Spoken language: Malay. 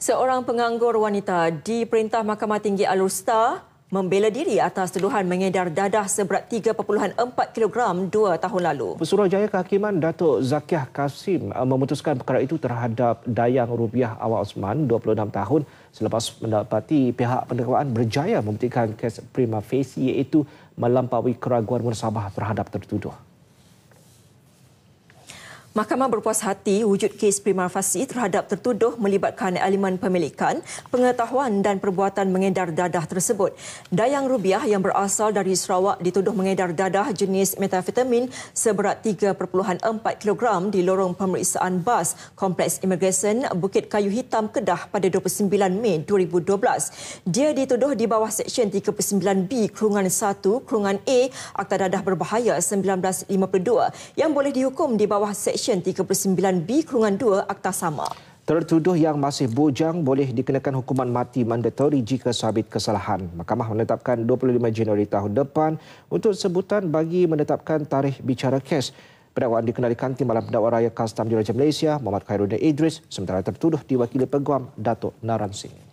Seorang penganggur wanita di Perintah Mahkamah Tinggi Alor Star membela diri atas tuduhan mengedar dadah seberat 3.4 kg dua tahun lalu. Pesuruh Jaya Kehakiman Datuk Zakiah Kasim uh, memutuskan perkara itu terhadap Dayang Rubiah Awal Osman 26 tahun selepas mendapati pihak pendakwaan berjaya membuktikan kes prima facie iaitu melampaui keraguan munasabah terhadap tertuduh. Mahkamah berpuas hati wujud kes prima facie terhadap tertuduh melibatkan elemen pemilikan, pengetahuan dan perbuatan mengedar dadah tersebut. Dayang Rubiah yang berasal dari Sarawak dituduh mengedar dadah jenis metafetamin seberat 3.4 kg di lorong pemeriksaan bas Kompleks Immigration Bukit Kayu Hitam Kedah pada 29 Mei 2012. Dia dituduh di bawah Seksyen 39B Kurungan 1 Kurungan A Akta Dadah Berbahaya 1952 yang boleh dihukum di bawah Seksyen Seksyen 39B Kurungan 2 Akta Sama. Tertuduh yang masih bujang boleh dikenakan hukuman mati mandatory jika sabit kesalahan. Mahkamah menetapkan 25 Januari tahun depan untuk sebutan bagi menetapkan tarikh bicara kes. Pendakwaan dikenalikan Timbalan Pendakwa Raya Kastam Diraja Malaysia, Muhammad Khairuddin Idris, sementara tertuduh diwakili peguam Dato' Naran Singh.